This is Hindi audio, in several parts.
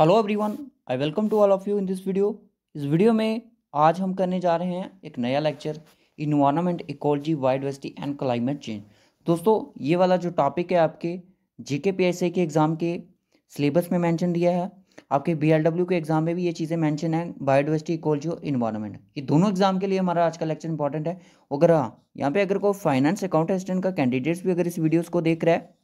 hello everyone I welcome to all of you in this video इस वीडियो में आज हम करने जा रहे हैं एक नया lecture environment ecology biodiversity and climate change दोस्तों ये वाला जो टॉपिक है आपके जी के के एग्ज़ाम के सिलेबस में मेंशन दिया है आपके बी के एग्ज़ाम में भी ये चीज़ें मैंशन है बायोडिवर्सिटी इकोलॉजी और इन्वायरमेंट ये दोनों एग्ज़ाम के लिए हमारा आज का लेक्चर इंपॉर्टेंट है अगर हाँ यहाँ पे अगर कोई फाइनेंस अकाउंट असिस्टेंट का कैंडिडेट्स भी अगर इस वीडियोज़ को देख रहा है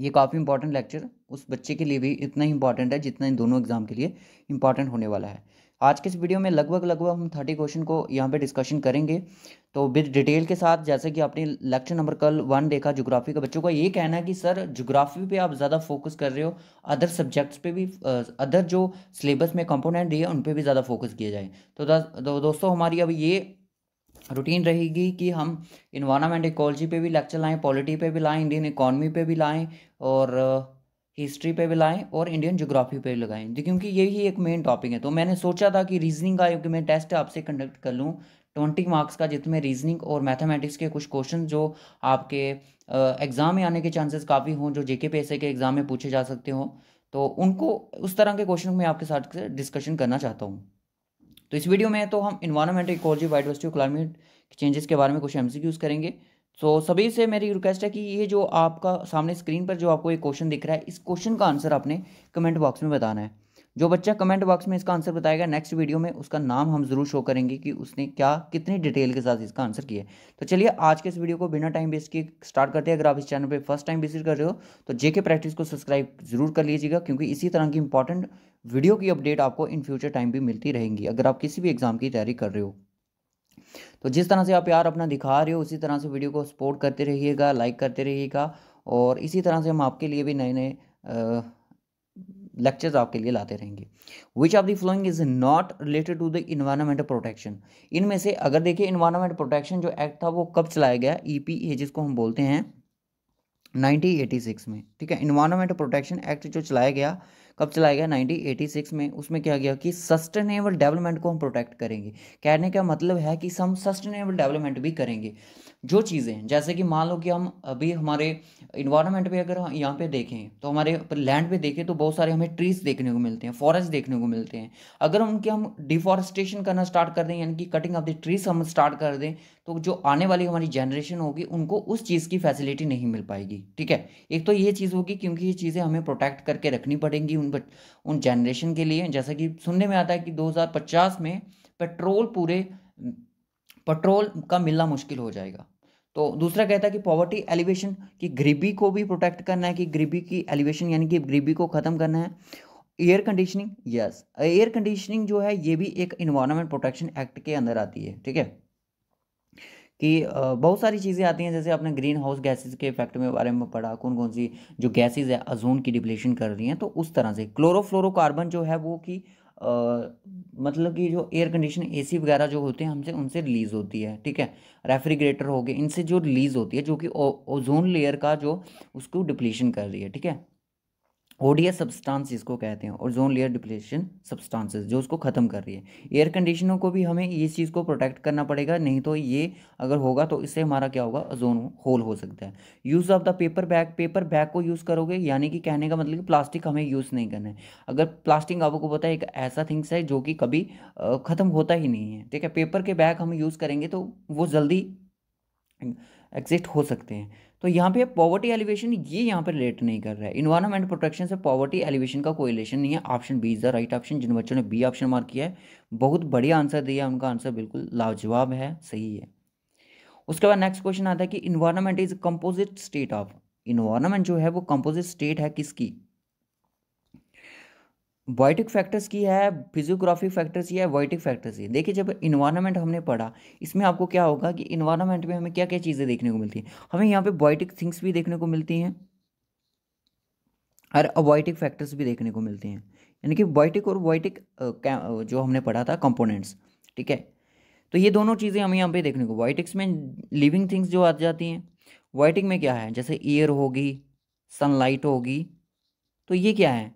ये काफ़ी इंपॉर्टेंट लेक्चर उस बच्चे के लिए भी इतना ही इंपॉर्टेंट है जितना इन दोनों एग्जाम के लिए इंपॉर्टेंट होने वाला है आज के इस वीडियो में लगभग लगभग हम थर्टी क्वेश्चन को यहाँ पे डिस्कशन करेंगे तो विद डिटेल के साथ जैसे कि आपने लेक्चर नंबर कल वन देखा जोग्राफी का बच्चों का ये कहना है कि सर जोग्राफी पे आप ज़्यादा फोकस कर रहे हो अदर सब्जेक्ट्स पे भी अदर जो सिलेबस में कंपोनेंट दिए उन पर भी ज़्यादा फोकस किया जाए तो, दो, दोस्तों हमारी अब ये रूटीन रहेगी कि हम इन्वायरमेंट इकोलॉजी पे भी लेक्चर लाएँ पॉलिटी पे भी लाएँ इंडियन इकोनॉमी पे भी लाएँ और हिस्ट्री uh, पे भी लाएँ और इंडियन जोग्राफी पे भी लगाएँ क्योंकि यही एक मेन टॉपिक है तो मैंने सोचा था कि रीजनिंग का क्योंकि मैं टेस्ट आपसे कंडक्ट कर लूँ ट्वेंटी मार्क्स का जितने रीजनिंग और मैथमेटिक्स के कुछ क्वेश्चन जो आपके एग्ज़ाम uh, में आने के चांसेस काफ़ी हों जो जेके के के एग्ज़ाम में पूछे जा सकते हो तो उनको उस तरह के क्वेश्चन मैं आपके साथ डिस्कशन करना चाहता हूँ तो इस वीडियो में तो हम इन्वायरमेंट इकोलॉजी बायोडाइवर्सिटी और क्लाइमेट चेंजेस के बारे में कुछ एम करेंगे तो सभी से मेरी रिक्वेस्ट है कि ये जो आपका सामने स्क्रीन पर जो आपको एक क्वेश्चन दिख रहा है इस क्वेश्चन का आंसर आपने कमेंट बॉक्स में बताना है जो बच्चा कमेंट बॉक्स में इसका आंसर बताएगा नेक्स्ट वीडियो में उसका नाम हम जरूर शो करेंगे कि उसने क्या कितनी डिटेल के साथ इसका आंसर किया तो चलिए आज के इस वीडियो को बिना टाइम वेस्ट किए स्टार्ट करते हैं अगर आप इस चैनल पर फर्स्ट टाइम विजिट कर रहे हो तो जेके प्रैक्टिस को सब्सक्राइब जरूर कर लीजिएगा क्योंकि इसी तरह की इंपॉर्टेंट वीडियो की अपडेट आपको इन फ्यूचर टाइम भी मिलती रहेंगी अगर आप किसी भी एग्जाम की तैयारी कर रहे हो तो जिस तरह से आप यार अपना दिखा रहे हो उसी तरह से वीडियो को सपोर्ट करते रहिएगा लाइक करते रहिएगा और इसी तरह से हम आपके लिए भी नए नए लेक्चर्स आपके लिए लाते रहेंगे which of the following is not related to the environment protection इनमें से अगर देखिए इन्वायरमेंट प्रोटेक्शन जो एक्ट था वो कब चलाया गया ई e जिसको हम बोलते हैं 1986 में ठीक है इन्वायरमेंट प्रोटेक्शन एक्ट जो चलाया गया कब चलाया गया 1986 में उसमें क्या गया कि सस्टेनेबल डेवलपमेंट को हम प्रोटेक्ट करेंगे कहने का मतलब है कि हम सस्टेनेबल डेवलपमेंट भी करेंगे जो चीज़ें हैं जैसे कि मान लो कि हम अभी हमारे इन्वायरमेंट पे अगर यहाँ पे देखें तो हमारे लैंड पे देखें तो बहुत सारे हमें ट्रीज देखने को मिलते हैं फॉरेस्ट देखने को मिलते हैं अगर उनके हम डिफॉरेस्टेशन करना स्टार्ट कर दें यानी कि कटिंग ऑफ द ट्रीज हम स्टार्ट कर दें तो जो आने वाली हमारी जनरेशन होगी उनको उस चीज़ की फैसिलिटी नहीं मिल पाएगी ठीक है एक तो ये चीज़ होगी क्योंकि ये चीज़ें हमें प्रोटेक्ट करके रखनी पड़ेंगी उन उन जनरेशन के लिए जैसा कि सुनने में आता है कि 2050 में पेट्रोल पूरे पेट्रोल का मिलना मुश्किल हो जाएगा तो दूसरा कहता है कि पॉवर्टी एलिवेशन की गरीबी को भी प्रोटेक्ट करना है कि गरीबी की एलिवेशन यानी कि गरीबी को ख़त्म करना है air conditioning yes air conditioning जो है ये भी एक इन्वायरमेंट प्रोटेक्शन एक्ट के अंदर आती है ठीक है कि बहुत सारी चीज़ें आती हैं जैसे आपने ग्रीन हाउस गैसेज के इफेक्ट में बारे में पढ़ा कौन कौन सी जो गैसेज है अजोन की डिप्लेशन कर रही हैं तो उस तरह से क्लोरोफ्लोरोकार्बन जो है वो कि मतलब कि जो एयर कंडीशन एसी वगैरह जो होते हैं हमसे उनसे रिलीज़ होती है ठीक है रेफ्रिजरेटर हो गए इनसे जो रिलीज़ होती है जो कि ओजोन लेयर का जो उसको डिप्लीशन कर रही है ठीक है ओडीएस सब्सटांस इसको कहते हैं और जोन लेयर डिप्लेशन सब्सटांसेस जो उसको ख़त्म कर रही है एयर कंडीशनों को भी हमें ये चीज़ को प्रोटेक्ट करना पड़ेगा नहीं तो ये अगर होगा तो इससे हमारा क्या होगा जोन होल हो सकता है use of the paper bag paper bag को यूज़ करोगे यानी कि कहने का मतलब कि प्लास्टिक हमें यूज़ नहीं करना है अगर प्लास्टिक आपको पता है एक ऐसा थिंग्स है जो कि कभी ख़त्म होता ही नहीं है ठीक है पेपर के बैग हम यूज़ करेंगे तो वो जल्दी एग्जिस्ट हो सकते हैं तो यहाँ पे पॉवर्टी एलिवेशन ये यहाँ पे रिलेट नहीं कर रहा है इन्वायरमेंट प्रोटेक्शन से पॉवर्टी एलिवेशन का कोई रिलेशन नहीं है option B is the right option जिन बच्चों ने बी ऑप्शन मार्क किया है बहुत बढ़िया आंसर दिया उनका आंसर बिल्कुल लाजवाब है सही है उसके बाद नेक्स्ट क्वेश्चन आता है कि environment is composite state of environment जो है वो कंपोजिट स्टेट है किसकी बॉयटिक फैक्टर्स की है फिजियोग्राफिक फैक्टर्स की है बॉयटिक फैक्टर्स की देखिए जब इन्वायरमेंट हमने पढ़ा इसमें आपको क्या होगा कि इन्वायरमेंट में हमें क्या क्या चीज़ें देखने को मिलती हैं हमें यहाँ पे बॉयटिक थिंग्स भी देखने को मिलती हैं और अबॉयटिक फैक्टर्स भी देखने को मिलते हैं यानी कि बॉयटिक और बॉयटिक जो हमने पढ़ा था कंपोनेंट्स ठीक है तो ये दोनों चीज़ें हमें यहाँ पे देखने को बॉयटिक्स में लिविंग थिंग्स जो आ जाती हैं वॉयटिक में क्या है जैसे ईयर होगी सनलाइट होगी तो ये क्या है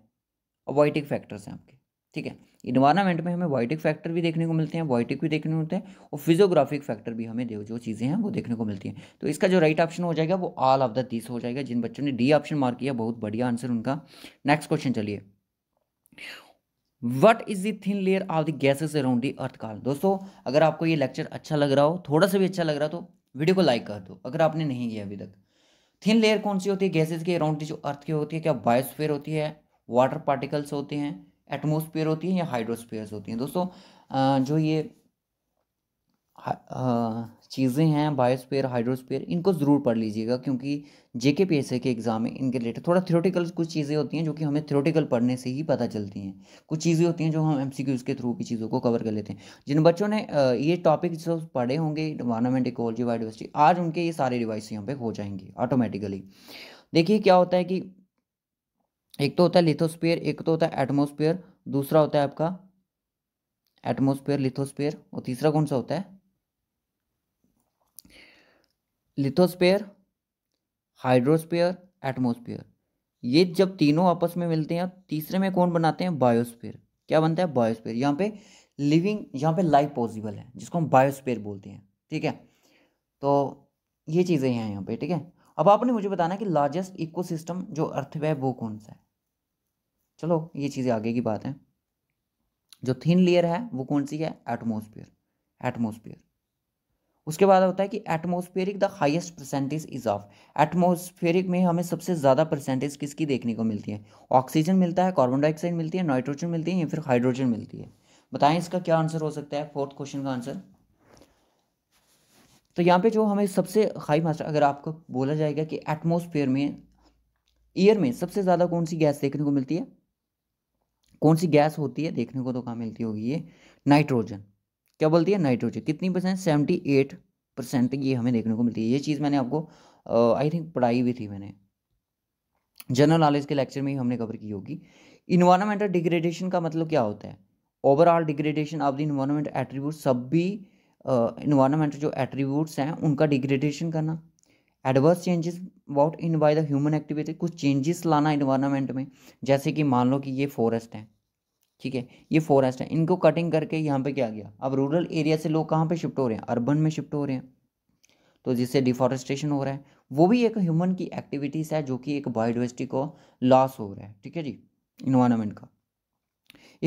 और फैक्टर्स हैं आपके ठीक है इन्वायरमेंट में हमें वॉइटिक फैक्टर भी देखने को मिलते हैं वॉइटिक भी देखने को मिलते हैं और फिजियोग्राफिक फैक्टर भी हमें जो चीज़ें हैं वो देखने को मिलती हैं तो इसका जो राइट ऑप्शन हो जाएगा वो ऑल ऑफ द दिस हो जाएगा जिन बच्चों ने डी ऑप्शन मार्क किया बहुत बढ़िया आंसर उनका नेक्स्ट क्वेश्चन चलिए what is the thin layer of the gases around the earth called दोस्तों अगर आपको ये लेक्चर अच्छा लग रहा हो थोड़ा सा भी अच्छा लग रहा तो वीडियो को लाइक कर दो अगर आपने नहीं किया अभी तक थिन लेयर कौन सी होती है गैसेज के अराउंड जो अर्थ की होती है क्या बायोस्फेयर होती है वाटर पार्टिकल्स होते हैं एटमोसफियर होती है या हाइड्रोस्फीयर्स होती हैं दोस्तों जो ये चीज़ें हैं बायोस्फीयर हाइड्रोस्फीयर इनको ज़रूर पढ़ लीजिएगा क्योंकि जेके पी एस के एग्ज़ाम में इनके रिलेटेड थोड़ा थ्योरेटिकल कुछ चीज़ें होती हैं जो कि हमें थ्योरेटिकल पढ़ने से ही पता चलती हैं कुछ चीज़ें होती हैं जो हम एम सी क्यूज़ के थ्रू भी चीज़ों को कवर कर लेते हैं जिन बच्चों ने ये टॉपिक जो पढ़े होंगे इन्वायरमेंट इकोलॉजी बायोडिवर्सिटी आज उनके ये सारे रिवाइस यहाँ पर हो जाएंगे ऑटोमेटिकली देखिए क्या होता है कि एक तो होता है लिथोस्पियर एक तो होता है एटमोस्पियर दूसरा होता है आपका एटमोस्फीयर लिथोस्पियर और तीसरा कौन सा होता है लिथोस्पियर हाइड्रोस्पियर एटमोस्पियर ये जब तीनों आपस में मिलते हैं तीसरे में कौन बनाते हैं बायोस्फीयर क्या बनता है बायोस्फीयर यहाँ पे लिविंग यहाँ पे लाइफ पॉसिबल है जिसको हम बायोस्फीयर बोलते हैं ठीक है तो ये चीज़ें हैं यहाँ पे ठीक है अब आपने मुझे बताना कि लार्जेस्ट इकोसिस्टम जो अर्थ है वो कौन सा है चलो ये चीज़ें आगे की बात है जो थिन लेयर है वो कौन सी है एटमोसफियर एटमोसफियर उसके बाद होता है कि atmospheric the highest percentage is of atmospheric में हमें सबसे ज़्यादा परसेंटेज किसकी देखने को मिलती है ऑक्सीजन मिलता है कार्बन डाइऑक्साइड मिलती है नाइट्रोजन मिलती है या फिर हाइड्रोजन मिलती है बताएं इसका क्या आंसर हो सकता है फोर्थ क्वेश्चन का आंसर तो यहाँ पे जो हमें सबसे हाई मात्रा अगर आपको बोला जाएगा कि एटमोसफेयर में ईयर में सबसे ज़्यादा कौन सी गैस देखने को मिलती है कौन सी गैस होती है देखने को तो कहाँ मिलती होगी ये नाइट्रोजन क्या बोलती है नाइट्रोजन कितनी परसेंट सेवेंटी एट परसेंट ये हमें देखने को मिलती है ये चीज़ मैंने आपको आई थिंक पढ़ाई भी थी मैंने जनरल नॉलेज के लेक्चर में ही हमने कवर की होगी इन्वायरमेंटल डिग्रेडेशन का मतलब क्या होता है overall degradation of the environment attribute सभी इन्वायरमेंटल जो एट्रीब्यूट्स हैं उनका डिग्रेडेशन करना adverse changes what in by the human activity कुछ चेंजेस लाना इन्वायरमेंट में जैसे कि मान लो कि ये फॉरेस्ट है ठीक है ये फॉरेस्ट है इनको कटिंग करके यहाँ पे क्या गया अब रूरल एरिया से लोग कहाँ पे शिफ्ट हो रहे हैं अर्बन में शिफ्ट हो रहे हैं तो जिससे डिफॉरेस्टेशन हो रहा है वो भी एक ह्यूमन की एक्टिविटीज़ है जो कि एक बायोडाइवर्सिटी को लॉस हो रहा है ठीक है जी इन्वायरमेंट का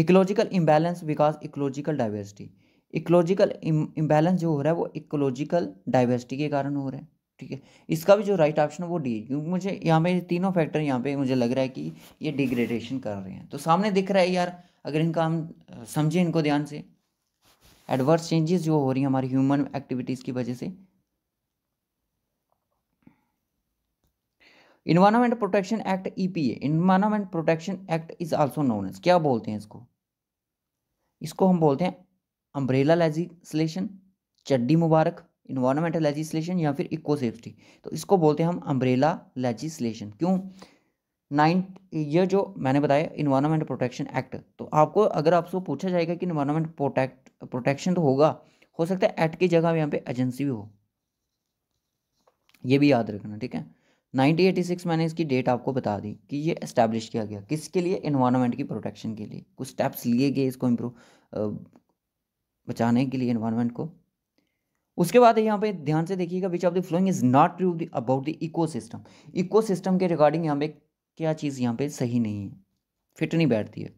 ecological imbalance because ecological diversity ecological imbalance जो हो रहा है वो इकोलॉजिकल डाइवर्सिटी के कारण हो रहा है ठीक है इसका भी जो राइट ऑप्शन है वो डी क्योंकि मुझे यहाँ पे तीनों फैक्टर यहाँ पे मुझे लग रहा है कि ये डिग्रेडेशन कर रहे हैं तो सामने दिख रहा है यार अगर इनका हम समझें इनको ध्यान से एडवर्स चेंजेस जो हो रही हैं हमारी ह्यूमन एक्टिविटीज़ की वजह से environment protection act EPA environment protection act is also known as क्या बोलते हैं इसको इसको हम बोलते हैं अम्ब्रेला लेजिस्लेशन चड्डी मुबारक इन्वायरमेंटल लेजिस्लेशन या फिर इको सेफ्टी तो इसको बोलते हैं हम अम्ब्रेला लेजिस्लेशन क्यों नाइन ये जो मैंने बताया इन्वायरमेंट प्रोटेक्शन एक्ट तो आपको अगर आपसे पूछा जाएगा कि इन्वायरमेंट प्रोटेक्ट प्रोटेक्शन तो होगा हो सकता है एक्ट की जगह यहाँ पे एजेंसी भी हो ये भी याद रखना ठीक है 1986 मैंने इसकी डेट आपको बता दी कि ये इस्टेब्लिश किया गया किसके लिए इन्वायरमेंट की प्रोटेक्शन के लिए कुछ स्टेप्स लिए गए इसको इम्प्रूव बचाने के लिए इन्वायरमेंट को उसके बाद यहाँ पे ध्यान से देखिएगा which of the following is not true about the ecosystem ecosystem के रिगार्डिंग यहाँ पे क्या चीज़ यहाँ पे सही नहीं है फिट नहीं बैठती है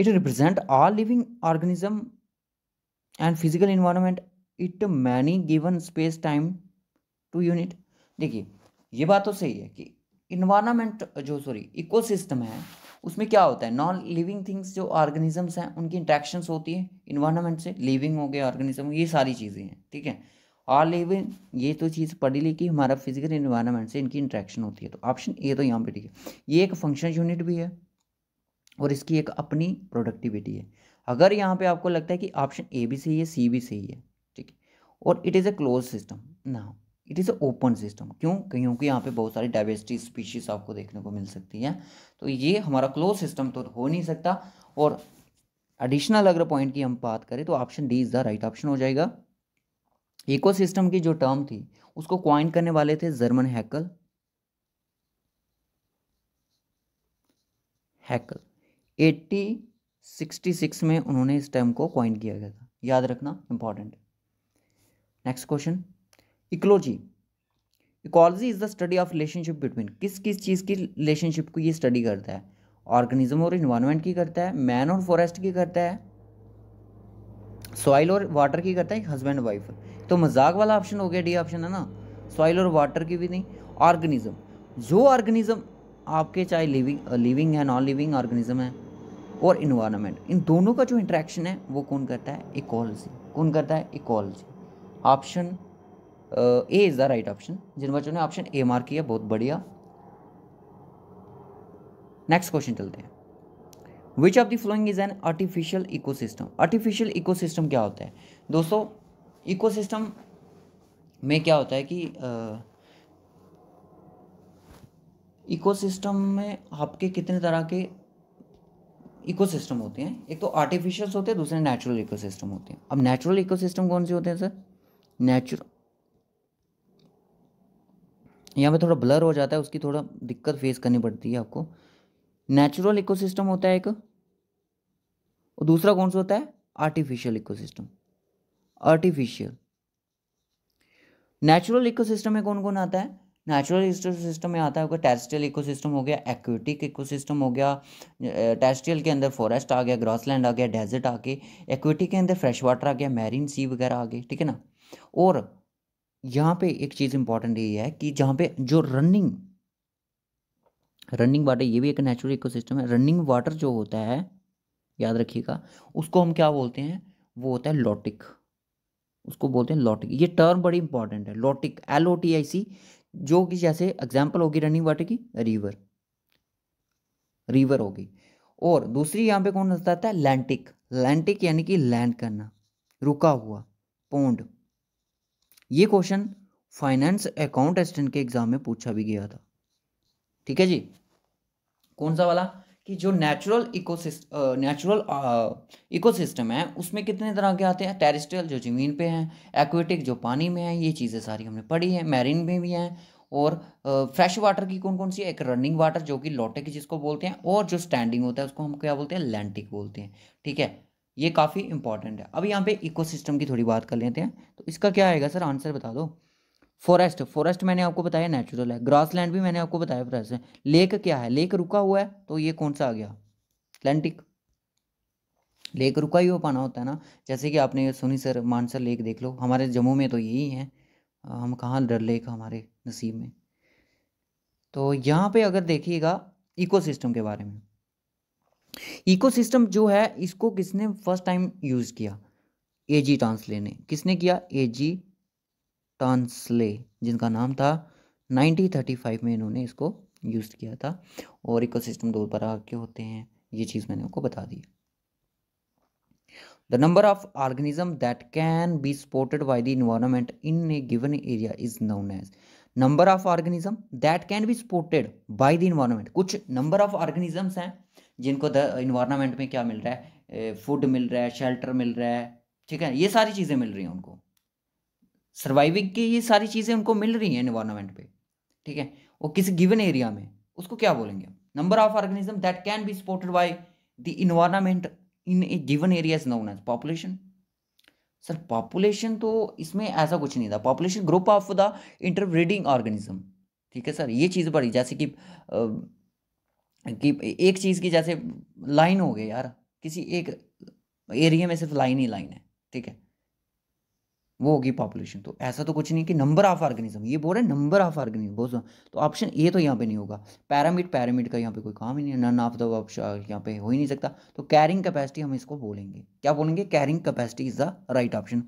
it represent all living organism and physical environment it many given space time to unit देखिए ये बात तो सही है कि इन्वायरमेंट जो सॉरी इकोसिस्टम है उसमें क्या होता है नॉन लिविंग थिंग्स जो ऑर्गेनिजम्स हैं उनकी इंट्रैक्शंस होती है इन्वायरमेंट से लिविंग हो गया ऑर्गेनिज्म ये सारी चीज़ें हैं ठीक है ऑल लिविंग ये तो चीज़ पढ़ी ली कि हमारा फिजिकल इन्वायरमेंट से इनकी इंट्रैक्शन होती है तो ऑप्शन ए तो यहाँ पे ठीक है ये एक फंक्शन यूनिट भी है और इसकी एक अपनी प्रोडक्टिविटी है अगर यहाँ पे आपको लगता है कि ऑप्शन ए भी सही है सी भी सही है ठीक है और it is a close system ना इट इज़ ओपन सिस्टम क्यों क्योंकि यहाँ पे बहुत सारी डाइवर्सिटी स्पीशीज आपको देखने को मिल सकती है तो ये हमारा क्लोज सिस्टम तो हो नहीं सकता और एडिशनल अगर पॉइंट की हम बात करें तो option D is the right option हो जाएगा इकोसिस्टम की जो टर्म थी उसको क्वाइन करने वाले थे जर्मन हैकल हैकल सिक्स में उन्होंने इस टर्म को क्वाइन किया गया था याद रखना important next question ecology ecology is the study of relationship between किस किस चीज़ की रिलेशनशिप को ये स्टडी करता है ऑर्गेनिज्म और इन्वायरमेंट की करता है मैन और फॉरेस्ट की करता है सॉइल और वाटर की करता है हस्बैंड वाइफ तो मजाक वाला ऑप्शन हो गया डी ऑप्शन है ना सॉइल और वाटर की भी नहीं ऑर्गेनिज्म जो ऑर्गेनिज्म आपके चाहे लिविंग लिविंग है नॉन लिविंग ऑर्गेनिज्म है और इन्वायरमेंट इन दोनों का जो इंट्रैक्शन है वो कौन करता है इकोलॉजी कौन करता है ecology option A is the right option जिन बच्चों ने ऑप्शन ए मार्क किया बहुत बढ़िया नेक्स्ट क्वेश्चन चलते हैं which of the following is an artificial ecosystem artificial ecosystem क्या होता है दोस्तों इकोसिस्टम में क्या होता है कि इकोसिस्टम में आपके कितने तरह के इकोसिस्टम होते हैं एक तो आर्टिफिशियल होते हैं दूसरे नेचुरल इकोसिस्टम होते हैं अब नेचुरल इकोसिस्टम कौन से होते हैं सर नेचुरल यहाँ पे थोड़ा ब्लर हो जाता है उसकी थोड़ा दिक्कत फेस करनी पड़ती है आपको नेचुरल इकोसिस्टम होता है एक और दूसरा कौन सा होता है artificial ecosystem artificial natural ecosystem में कौन कौन आता है नेचुरल इकोसिस्टम में आता है आपका टेरेस्ट्रियल इकोसिस्टम हो गया एक्विटिक इकोसिस्टम हो गया टेरेस्ट्रियल के अंदर फॉरेस्ट आ गया ग्रासलैंड आ गया डेजर्ट आ गए के अंदर फ्रेश वाटर आ गया मैरीन सी वगैरह आ गए ठीक है ना और यहाँ पे एक चीज़ इंपॉर्टेंट ये है कि जहाँ पे जो रनिंग रनिंग वाटर ये भी एक नेचुरल इकोसिस्टम है रनिंग वाटर जो होता है याद रखिएगा उसको हम क्या बोलते हैं वो होता है लॉटिक उसको बोलते हैं लॉटिक ये टर्म बड़ी इंपॉर्टेंट है lotic L O T I C जो कि जैसे एग्जाम्पल होगी रनिंग वाटर की रिवर रिवर होगी और दूसरी यहाँ पे कौन नजर आता है लैंटिक लैंटिक यानी कि लैंड करना रुका हुआ पोंड ये क्वेश्चन फाइनेंस अकाउंट असिस्टेंट के एग्जाम में पूछा भी गया था ठीक है जी कौन सा वाला कि जो नेचुरल इकोसिस्ट नेचुरल इकोसिस्टम है उसमें कितने तरह के आते हैं टेरिस्ट्रियल जो ज़मीन पे हैं एक्वेटिक जो पानी में है ये चीज़ें सारी हमने पढ़ी हैं मैरिन में भी हैं और फ्रेश वाटर की कौन कौन सी एक रनिंग वाटर जो कि लोटे की जिसको बोलते हैं और जो स्टैंडिंग होता है उसको हम क्या बोलते हैं लैंटिक बोलते हैं ठीक है ये काफ़ी इंपॉर्टेंट है अब यहाँ पे इकोसिस्टम की थोड़ी बात कर लेते हैं तो इसका क्या आएगा सर आंसर बता दो फॉरेस्ट फॉरेस्ट मैंने आपको बताया नेचुरल है लैंड भी मैंने आपको बताया फॉरेस्ट है लेक क्या है लेक रुका हुआ है तो ये कौन सा आ गया अटलांटिक लेक रुका ही हो पाना होता है ना जैसे कि आपने सुनी सर मानसर लेक देख लो हमारे जम्मू में तो यही है हम कहाँ डर लेक हमारे नसीब में तो यहाँ पे अगर देखिएगा इकोसिस्टम के बारे में इकोसिस्टम जो है इसको किसने फर्स्ट टाइम यूज किया ए जी टांसले ने किसने किया ए जी टांसले जिनका नाम था 1935 में इन्होंने इसको यूज किया था और इकोसिस्टम दो प्रकार के होते हैं ये चीज मैंने आपको बता दी the number of organism that can be supported by the environment in a given area is known as number of organism that can be supported by the environment कुछ नंबर ऑफ ऑर्गेनिजम्स हैं जिनको द इन्वायरमेंट में क्या मिल रहा है फूड मिल रहा है शेल्टर मिल रहा है ठीक है ये सारी चीज़ें मिल रही हैं उनको सर्वाइविंग की ये सारी चीज़ें उनको मिल रही हैं इन्वायरमेंट पे ठीक है और किसी गिवन एरिया में उसको क्या बोलेंगे number of organism that can be supported by the environment in a given area is known as population sir population तो इसमें ऐसा कुछ नहीं था population group of the interbreeding organism ठीक है सर ये चीज़ बड़ी जैसे कि कि एक चीज़ की जैसे लाइन हो गई यार किसी एक एरिया में सिर्फ लाइन ही लाइन है ठीक है वो होगी पॉपुलेशन तो ऐसा तो कुछ नहीं कि नंबर ऑफ ऑर्गेनिज्म ये बोल रहे हैं नंबर ऑफ ऑर्गेनिज्म बहुत तो ऑप्शन ए तो यहाँ पे नहीं होगा पैरामिड पैरामिड का यहाँ पे कोई काम ही नहीं है नन ऑफ द ऑप्शन यहाँ पे हो ही नहीं सकता तो कैरिंग कैपेसिटी हम इसको बोलेंगे क्या बोलेंगे carrying capacity is the right option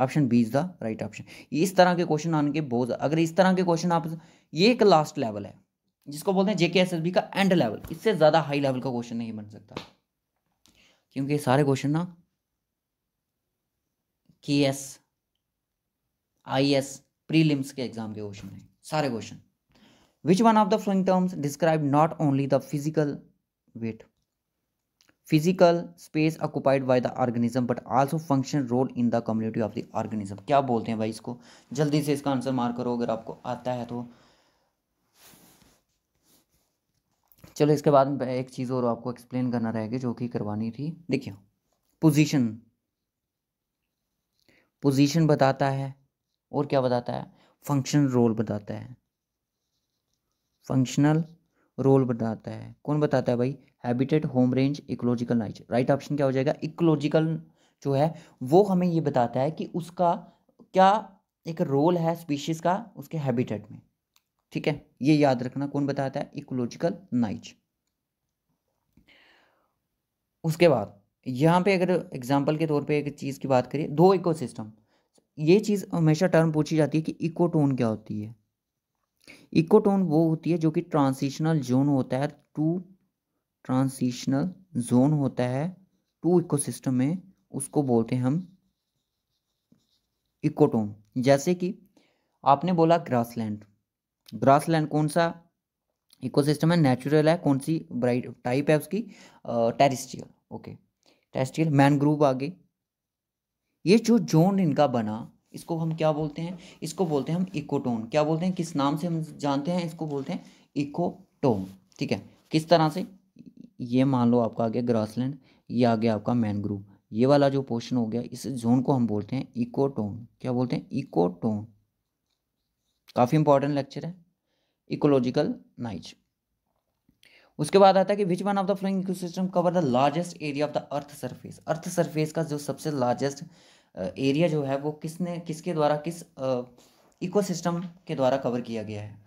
option B is the right option इस तरह के क्वेश्चन आने के बहुत अगर इस तरह के क्वेश्चन आप ये एक लास्ट लेवल है जिसको बोलते हैं जेके एस का एंड लेवल इससे ज़्यादा हाई लेवल का क्वेश्चन नहीं बन सकता क्योंकि सारे क्वेश्चन ना K S I S prelims के एग्जाम के क्वेश्चन हैं सारे question which one of the following terms describe not only the physical weight physical space occupied by the organism but also function role in the community of the organism क्या बोलते हैं भाई इसको जल्दी से इसका आंसर मार करो अगर आपको आता है तो चलो इसके बाद एक चीज़ और आपको एक्सप्लेन करना रहेगा जो कि करवानी थी देखिए पोजीशन पोजीशन बताता है और क्या बताता है फंक्शन रोल बताता है फंक्शनल रोल बताता है कौन बताता है भाई habitat home range ecological niche right option क्या हो जाएगा इकोलॉजिकल जो है वो हमें ये बताता है कि उसका क्या एक रोल है स्पीशीज़ का उसके हैबिटेट में ठीक है ये याद रखना कौन बताता है इकोलॉजिकल नाइच उसके बाद यहाँ पे अगर एग्जाम्पल के तौर पे एक चीज़ की बात करिए दो इकोसिस्टम ये चीज़ हमेशा टर्म पूछी जाती है कि इकोटोन क्या होती है इकोटोन वो होती है जो कि ट्रांसिशनल जोन होता है टू ट्रांसिशनल जोन होता है टू इकोसिस्टम में उसको बोलते हैं हम इकोटोन जैसे कि आपने बोला ग्रासलैंड ग्रासलैंड कौन सा इकोसिस्टम है नेचुरल है कौन सी ब्राइट टाइप है उसकी टेरिस्टियल ओके टेरिस्टियल मैनग्रूव आगे ये जो जोन इनका बना इसको हम क्या बोलते हैं इसको बोलते हैं हम इकोटोन क्या बोलते हैं किस नाम से हम जानते हैं इसको बोलते हैं इकोटोन ठीक है किस तरह से ये मान लो आपका आ गया ग्रासलैंड ये आ गया आपका मैनग्रूव ये वाला जो पोर्शन हो गया इस जोन को हम बोलते हैं इकोटोन क्या बोलते हैं इकोटोन काफ़ी इंपॉर्टेंट लेक्चर है इकोलॉजिकल नाइच उसके बाद आता है कि which one of the following ecosystem cover the largest area of the earth surface earth surface का जो सबसे लार्जेस्ट एरिया जो है वो किसने किसके द्वारा किस इकोसिस्टम के द्वारा कवर किया गया है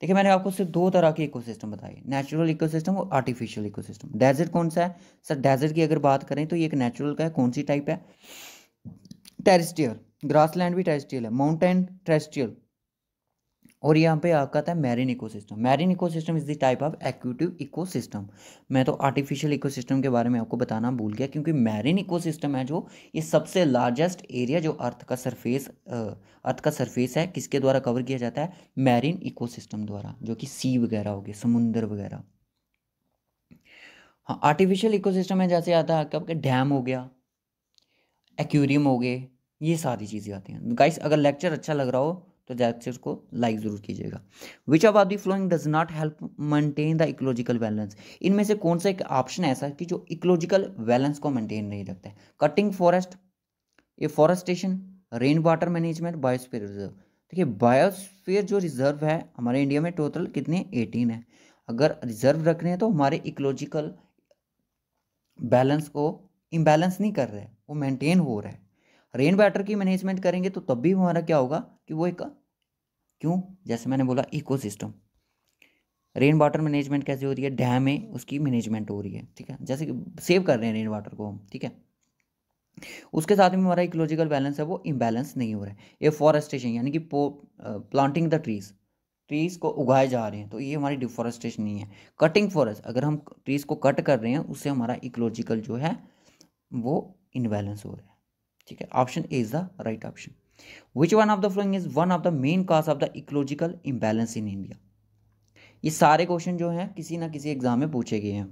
देखिए मैंने आपको सिर्फ दो तरह के इकोसिस्टम बताए नेचुरल इकोसिस्टम और आर्टिफिशियल इकोसिस्टम डेजर्ट कौन सा है सर डेजर्ट की अगर बात करें तो ये एक नेचुरल का है कौन सी टाइप है टेरिस्टियल ग्रासलैंड भी टेरिस्टियल है माउंटेन टेरिस्टियल और यहाँ पे आपका आता है marine ecosystem marine ecosystem is the type of aquatic ecosystem मैं तो आर्टिफिशियल इकोसिस्टम के बारे में आपको बताना भूल गया क्योंकि मैरिन इकोसिस्टम है जो ये सबसे लार्जेस्ट एरिया जो अर्थ का सरफेस अर्थ का सरफेस है किसके द्वारा कवर किया जाता है मैरिन इकोसिस्टम द्वारा जो कि सी वगैरह हो गए समुंदर वगैरह हाँ आर्टिफिशियल इकोसिस्टम है जैसे आता है आपका डैम हो गया एक्यूरियम हो गए ये सारी चीज़ें आती हैं गाइस अगर लेक्चर अच्छा लग रहा हो तो लेक्चर को लाइक ज़रूर कीजिएगा which of are the following does not help maintain the ecological balance इनमें से कौन सा एक ऑप्शन ऐसा है कि जो इकोलॉजिकल बैलेंस को मेंटेन नहीं रखता है cutting forest afforestation rain water management biosphere reserve देखिए बायोस्फीयर जो रिजर्व है हमारे इंडिया में टोटल कितने एटीन है अगर रिजर्व रख रहे हैं तो हमारे इकोलॉजिकल बैलेंस को इम्बैलेंस नहीं कर रहे वो मेंटेन हो रहा है रेन वाटर की मैनेजमेंट करेंगे तो तब भी हमारा क्या होगा कि वो एक क्यों जैसे मैंने बोला ecosystem rain water management कैसे हो रही है डैम है उसकी मैनेजमेंट हो रही है ठीक है जैसे कि सेव कर रहे हैं रेन वाटर को हम ठीक है उसके साथ में हमारा इकोलॉजिकल बैलेंस है वो इम्बैलेंस नहीं हो रहा है ये फॉरेस्टेशन यानी कि प्लांटिंग द ट्रीज़ ट्रीज़ को उगाए जा रहे हैं तो ये हमारी डिफॉरेस्टेशन नहीं है कटिंग फॉरेस्ट अगर हम ट्रीज़ को कट कर रहे हैं उससे हमारा इकोलॉजिकल जो है वो इनबैलेंस हो रहा है ठीक है option A is the right option which one of the following is one of the main cause of the ecological imbalance in India ये सारे क्वेश्चन जो हैं किसी ना किसी एग्जाम में पूछे गए हैं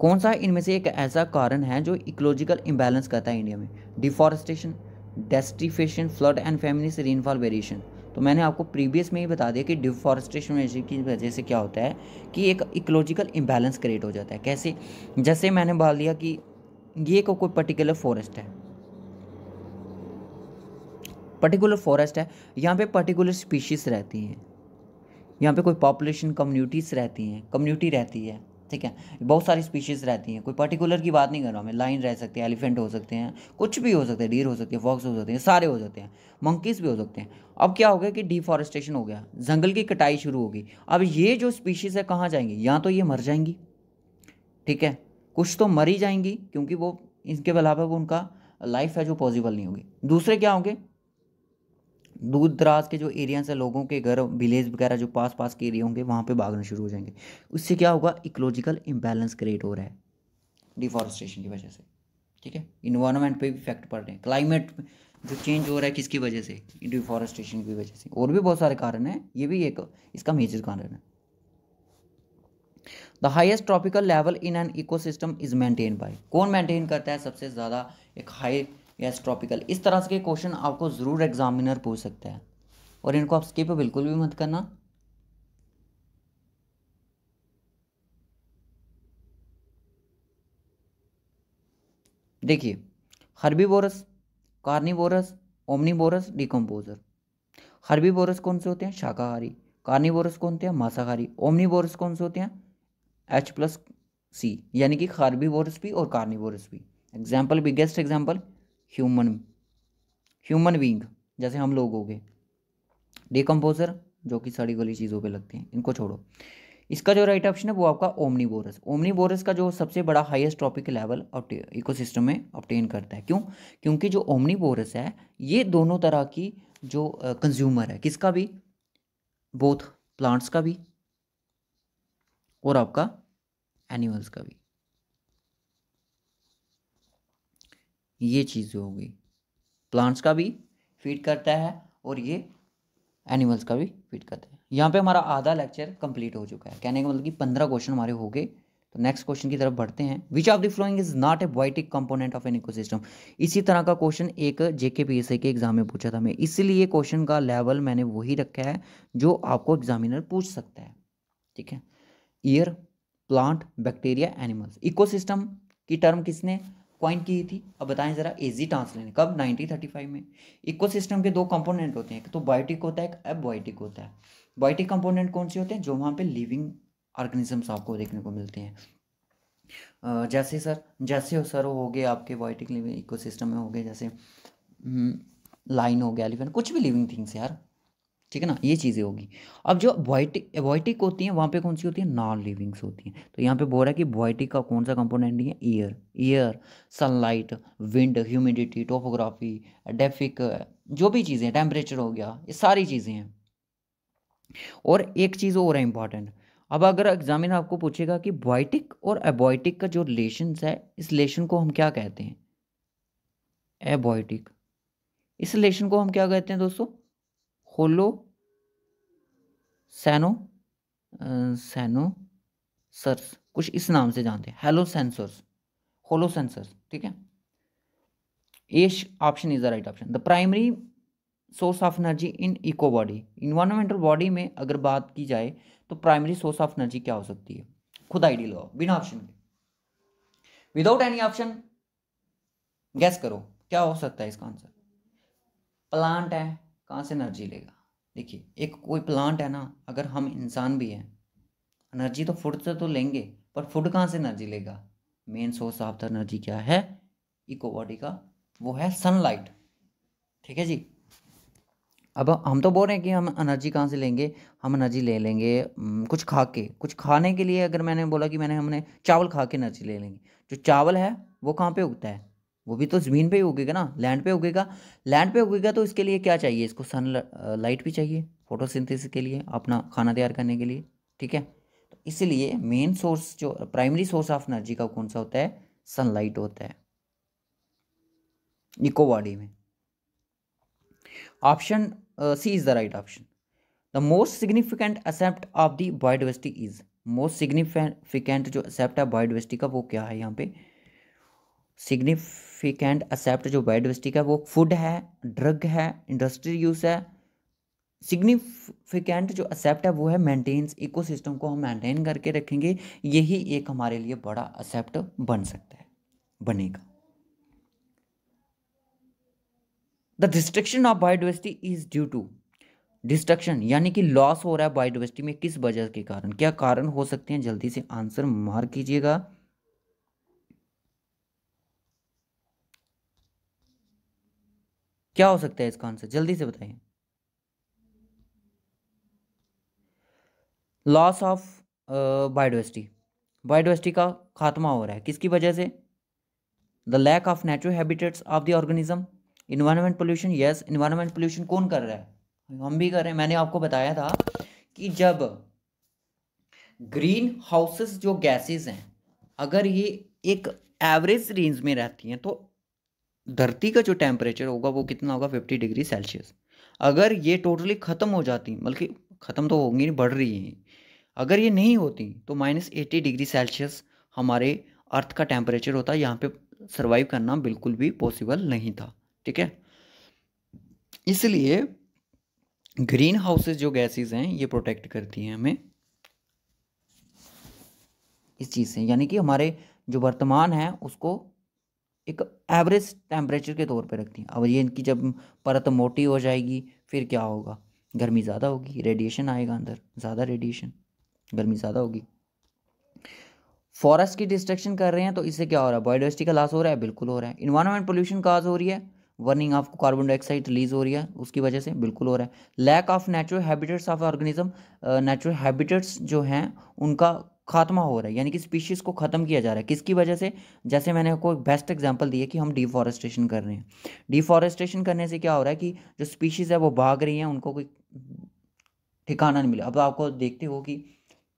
कौन सा इनमें से एक ऐसा कारण है जो इकोलॉजिकल इम्बेलेंस करता है इंडिया में डिफॉरेस्टेशन डेस्टिफेशन फ्लड एंड से रेनफॉल वेरिएशन तो मैंने आपको प्रीवियस में ही बता दिया कि डिफॉरेस्टेशन की वजह से क्या होता है कि एक इकोलॉजिकल इम्बैलेंस क्रिएट हो जाता है कैसे जैसे मैंने बोल दिया कि ये को कोई पर्टिकुलर फॉरेस्ट है पर्टिकुलर फॉरेस्ट है यहाँ पे पर्टिकुलर स्पीशीज़ रहती हैं यहाँ पे कोई पॉपुलेशन कम्युनिटीज़ रहती हैं कम्युनिटी रहती है ठीक है बहुत सारी स्पीशीज़ रहती हैं कोई पर्टिकुलर की बात नहीं कर रहा मैं लाइन रह सकते हैं एलिफेंट हो सकते हैं कुछ भी हो सकते हैं डीर हो सकते हैं फॉक्स हो सकते हैं सारे हो सकते हैं मंकीज़ भी हो सकते हैं अब क्या हो गया कि डिफॉरेस्टेशन हो गया जंगल की कटाई शुरू होगी अब ये जो स्पीशीज़ है कहाँ जाएंगी या तो ये मर जाएंगी ठीक है कुछ तो मर ही जाएंगी क्योंकि वो इनके अलावा वो उनका लाइफ है जो पॉसिबल नहीं होगी दूसरे क्या होंगे दूर दराज के जो एरिया से लोगों के घर विलेज वगैरह जो पास पास के एरिया होंगे वहाँ पे भागना शुरू हो जाएंगे उससे क्या होगा इकोलॉजिकल इम्बैलेंस क्रिएट हो रहा है डिफॉरेस्टेशन की वजह से ठीक है इन्वायरमेंट पे भी इफेक्ट पड़ रहे हैं क्लाइमेट जो चेंज हो रहा है किसकी वजह से डिफॉरेस्टेशन की वजह से और भी बहुत सारे कारण हैं ये भी एक इसका मेजर कारण है the highest tropical level in an ecosystem is maintain by कौन मेंटेन करता है सबसे ज़्यादा एक हाई गैस ट्रॉपिकल इस तरह से क्वेश्चन आपको ज़रूर एग्जामिनर पूछ सकता है और इनको आप स्किप बिल्कुल भी मत करना देखिए vores vores omnivores decomposer vores कौन से होते हैं शाकाहारी बोरस कौन से हैं मांसाहारी ओमनी बोरस कौन से होते हैं एच प्लस सी यानी कि बोरस भी और बोरस भी example biggest example human human being जैसे हम लोग हो गए डिकम्पोजर जो कि सड़ी गली चीज़ों पे लगते हैं इनको छोड़ो इसका जो राइट ऑप्शन है वो आपका ओमनी बोरस ओमनी बोरस का जो सबसे बड़ा हाईएस्ट ट्रॉपिक लेवल इकोसिस्टम में ऑप्टेन करता है क्यों क्योंकि जो ओमनी बोरस है ये दोनों तरह की जो कंज्यूमर है किसका भी बोथ प्लांट्स का भी और आपका एनिमल्स का भी ये चीज़ें हो गई प्लांट्स का भी फीड करता है और ये एनिमल्स का भी फीड करता है यहाँ पे हमारा आधा लेक्चर कंप्लीट हो चुका है कहने का मतलब कि पंद्रह क्वेश्चन हमारे हो गए तो नेक्स्ट क्वेश्चन की तरफ बढ़ते हैं which of the following is not a biotic component of an ecosystem इसी तरह का क्वेश्चन एक जेके पी एस के एग्जाम में पूछा था मैं इसलिए क्वेश्चन का लेवल मैंने वही रखा है जो आपको एग्जामिनर पूछ सकता है ठीक है air plant bacteria animals ecosystem की टर्म किसने क्वाइन की थी अब बताएं ज़रा एजी ट्रांसलेन कब 1935 में इकोसिस्टम के दो कंपोनेंट होते हैं एक तो बायोटिक होता है एक बायोटिक होता है बायोटिक कंपोनेंट कौन से होते हैं जो वहाँ पे लिविंग ऑर्गेनिजम्स आपको देखने को मिलते हैं जैसे सर जैसे हो सर हो गए आपके बायोटिक लिविंग इको में हो गए जैसे लाइन हम्म, हो गया एलिफेंट कुछ भी लिविंग थिंग्स यार ठीक है ना ये चीज़ें होगी अब जो बॉयटिक बॉयटिक होती हैं वहाँ पे कौन सी होती है नॉन लिविंग्स होती हैं तो यहाँ पे बोल रहा है कि बॉयटिक का कौन सा कंपोनेंट है air air sunlight wind humidity topography डेफिक जो भी चीज़ें टेम्परेचर हो गया ये सारी चीज़ें हैं और एक चीज़ और है इंपॉर्टेंट अब अगर एग्जामिन आपको पूछेगा कि बॉयटिक और एबॉयटिक का जो रिलेशन है इस रिलेशन को हम क्या कहते हैं एबॉयटिक इस रिलेशन को हम क्या कहते हैं दोस्तों होलो सैनो सैनो सर्स कुछ इस नाम से जानते हैं हेलो सेंसर्स होलो सेंसर्स ठीक है एश option is the right option the primary source of energy in eco body environmental body में अगर बात की जाए तो प्राइमरी सोर्स ऑफ एनर्जी क्या हो सकती है खुद आइडिया लगाओ बिना ऑप्शन के विदाउट एनी ऑप्शन गैस करो क्या हो सकता है इसका आंसर प्लांट है कहाँ से एनर्जी लेगा देखिए एक कोई प्लांट है ना अगर हम इंसान भी हैं एनर्जी तो फूड से तो लेंगे पर फूड कहाँ से एनर्जी लेगा main source of the energy क्या है इको बॉडी का वो है सनलाइट ठीक है जी अब हम तो बोल रहे हैं कि हम एनर्जी कहाँ से लेंगे हम एनर्जी ले लेंगे कुछ खा के कुछ खाने के लिए अगर मैंने बोला कि मैंने हमने चावल खा के एनर्जी ले लेंगे जो चावल है वो कहाँ पे उगता है वो भी तो ज़मीन पे ही उगेगा ना लैंड पे उगेगा लैंड पे उगेगा तो इसके लिए क्या चाहिए इसको सन लाइट भी चाहिए फोटोसिंथेसिस के लिए अपना खाना तैयार करने के लिए ठीक है तो इसलिए मेन सोर्स जो प्राइमरी सोर्स ऑफ एनर्जी का कौन सा होता है सनलाइट होता है इकोवाडी में option C is the right option the most significant aspect of the biodiversity is most significant जो एक्सेप्ट है बायोडिवर्सिटी का वो क्या है यहाँ पे सिग्निफ फेक एंड एक्सेप्ट जो बायोडाइवर्सिटी का वो फूड है ड्रग है इंडस्ट्री यूज है सिग्निफिकेंट जो एक्सेप्ट है वो है मेंटेन्स इकोसिस्टम को हम मेंटेन करके रखेंगे यही एक हमारे लिए बड़ा एक्सेप्ट बन सकता है बनेगा the destruction of biodiversity is due to destruction यानी कि लॉस हो रहा है बायोडाइवर्सिटी में किस वजह के कारण क्या कारण हो सकते हैं जल्दी से आंसर मार कीजिएगा क्या हो सकता है इसका आंसर जल्दी से बताइए लॉस ऑफ बायोडाइवर्सिटी बायोडाइवर्सिटी का खात्मा हो रहा है किसकी वजह से the lack of natural habitats of the organism environment pollution yes environment pollution कौन कर रहा है हम भी कर रहे हैं मैंने आपको बताया था कि जब ग्रीन हाउसेस जो गैसेस हैं अगर ये एक एवरेज रेंज में रहती हैं तो धरती का जो टेम्परेचर होगा वो कितना होगा फिफ्टी डिग्री सेल्सियस अगर ये टोटली ख़त्म हो जाती बल्कि ख़त्म तो होंगी नहीं बढ़ रही हैं अगर ये नहीं होती तो माइनस एटी डिग्री सेल्सियस हमारे अर्थ का टेम्परेचर होता यहाँ पे सर्वाइव करना बिल्कुल भी पॉसिबल नहीं था ठीक है इसलिए ग्रीन हाउसेज जो गैसेज हैं ये प्रोटेक्ट करती हैं हमें इस चीज़ से यानी कि हमारे जो वर्तमान है उसको एक एवरेज टेम्परेचर के तौर पे रखती हैं अब ये इनकी जब परत मोटी हो जाएगी फिर क्या होगा गर्मी ज़्यादा होगी रेडिएशन आएगा अंदर ज़्यादा रेडिएशन गर्मी ज़्यादा होगी फॉरेस्ट की डिस्ट्रक्शन कर रहे हैं तो इससे क्या हो रहा है बायोडाइवर्सिटी का लॉस हो रहा है बिल्कुल हो रहा है इन्वायरमेंट पोल्यूशन काज हो रही है burning of carbon dioxide release हो रही है उसकी वजह से बिल्कुल हो रहा है lack of natural habitats of organism natural habitats जो हैं उनका खात्मा हो रहा है यानी कि स्पीशीज़ को ख़त्म किया जा रहा है किसकी वजह से जैसे मैंने आपको एक बेस्ट एग्जांपल दिया कि हम डिफॉरेस्टेशन कर रहे हैं डिफॉरेस्टेशन करने से क्या हो रहा है कि जो स्पीशीज़ है वो भाग रही हैं उनको कोई ठिकाना नहीं मिला अब आपको देखते हो कि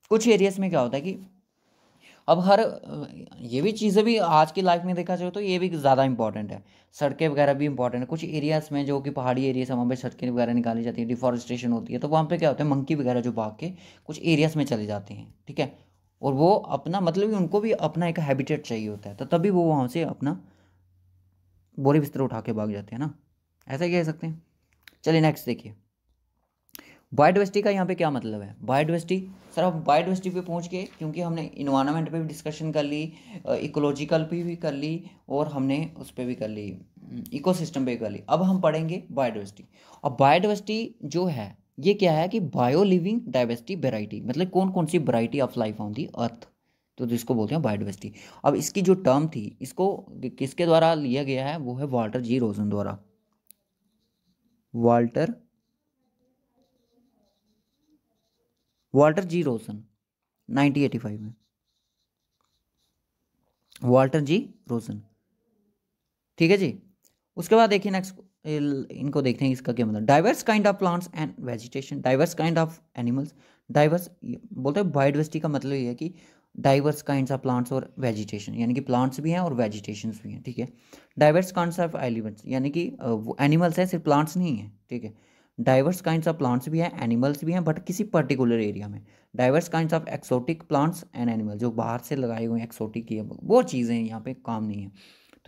कुछ एरियाज़ में क्या होता है कि अब हर ये भी चीज़ें भी आज की लाइफ में देखा जाए तो ये भी ज़्यादा इंपॉर्टेंट है सड़कें वगैरह भी इंपॉर्टेंट है कुछ एरियाज़ में जो कि पहाड़ी एरियाज़ वहाँ पे सड़कें वगैरह निकाली जाती है डिफॉरेस्टेशन होती है तो वहाँ पे क्या होता है मंकी वगैरह जो भाग के कुछ एरियाज़ में चले जाते हैं ठीक है और वो अपना मतलब कि उनको भी अपना एक हैबिटेट चाहिए होता है तो तभी वो वहाँ से अपना बोरे बिस्तर उठा के भाग जाते हैं ना ऐसा कह सकते हैं चलिए नेक्स्ट देखिए बायोडाइवर्सिटी का यहाँ पे क्या मतलब है बायोडाइवर्सिटी सर हम बायोडाइवर्सिटी पे पहुँच के क्योंकि हमने इन्वायरमेंट पे भी डिस्कशन कर ली इकोलॉजिकल पे भी कर ली और हमने उस पर भी कर ली इकोसिस्टम पे भी कर ली अब हम पढ़ेंगे बायोडाइवर्सिटी और बायोडाइवर्सिटी जो है ये क्या है कि बायो लिविंग डाइवर्सिटी वेराइटी मतलब कौन कौन सी variety of life on the earth तो जिसको तो बोलते हैं बायोडाइवर्सिटी अब इसकी जो टर्म थी इसको किसके द्वारा लिया गया है वो है वाल्टर जी रोजन द्वारा वाल्टर वाल्टर जी रोशन 1985 में वाल्टर जी रोशन ठीक है जी उसके बाद देखिए नेक्स्ट इनको देखते हैं इसका क्या मतलब diverse kind of plants and vegetation diverse kind of animals diverse बोलते हैं बायोडाइवर्सिटी का मतलब ये है कि डाइवर्स काइंड ऑफ प्लांट्स और वेजिटेशन यानी कि प्लांट्स भी हैं और वेजिटेशन भी हैं ठीक है डाइवर्स काइंड ऑफ एलिमेंट्स यानी कि वो एनिमल्स हैं सिर्फ प्लांट्स नहीं हैं ठीक है डाइवर्स काइंड ऑफ प्लांट्स भी हैं एनिमल्स भी हैं बट किसी पर्टिकुलर एरिया में diverse kind of exotic plants and animal जो बाहर से लगाए हुए हैं एक्सोटिक वो चीज़ें यहाँ पे काम नहीं है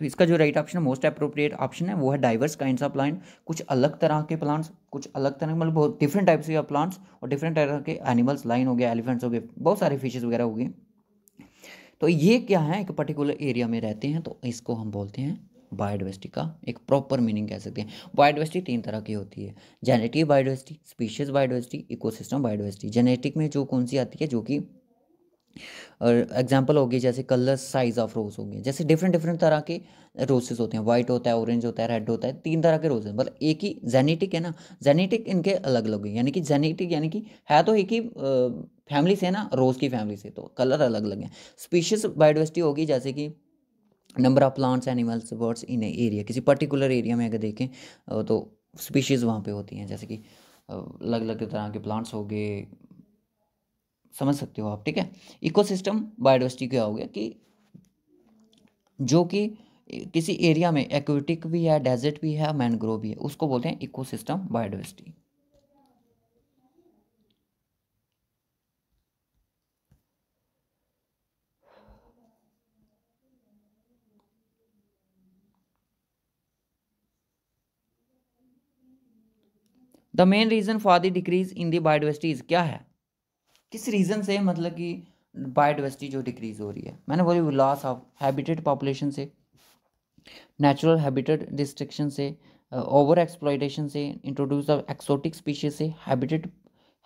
तो इसका जो राइट ऑप्शन है मोस्ट अप्रोप्रिएट ऑप्शन है वो है डाइवर्स काइंड ऑफ प्लांट कुछ अलग तरह के प्लांट्स कुछ अलग तरह मतलब बहुत डिफरेंट टाइप्स के प्लांट्स और डिफरेंट तरह के एनिमल्स लाइन हो गया एलिफेंट्स हो गए बहुत सारे फिशेज वगैरह हो गए तो ये क्या है एक पर्टिकुलर एरिया में रहते हैं तो इसको हम बोलते हैं बायोडाइवर्सिटी का एक प्रॉपर मीनिंग कह सकते हैं बायोडाइवर्सिटी तीन तरह की होती है genetic biodiversity species biodiversity ecosystem biodiversity genetic में जो कौन सी आती है जो कि और एग्जाम्पल हो गई जैसे कलर साइज ऑफ रोज़ हो गए जैसे डिफरेंट डिफरेंट तरह के रोसेज़ होते हैं वाइट होता है ऑरेंज होता है रेड होता है तीन तरह के रोसेस मतलब एक ही जेनेटिक है ना जेनेटिक इनके अलग अलग हैं यानी कि जेनेटिक यानी कि है तो एक ही फैमिली से है ना रोज़ की फैमिली से तो कलर अलग अलग हैं स्पीशीज बायोडिवर्सिटी होगी जैसे कि number of plants animals birds in area किसी पर्टिकुलर एरिया में अगर देखें तो स्पीशीज़ वहाँ पे होती हैं जैसे कि अलग अलग तरह के प्लांट्स हो गए समझ सकते हो आप ठीक है इकोसिस्टम बायोडाइवर्सिटी क्या हो गया कि जो कि किसी एरिया में एक्विटिक भी है डेजर्ट भी है मैनग्रोव भी है उसको बोलते हैं ecosystem biodiversity the main reason for the decrease in the biodiversity क्या है किस रीज़न से मतलब कि बायोडाइवर्सिटी जो डिक्रीज हो रही है मैंने बोली लॉस ऑफ हैबिटेड पॉपुलेशन से नेचुरल हैबिटेड डिस्ट्रिक्शन से ओवर uh, एक्सप्लॉयटेशन से इंट्रोड्यूस ऑफ एक्सोटिक स्पीशीज से हैबिटेड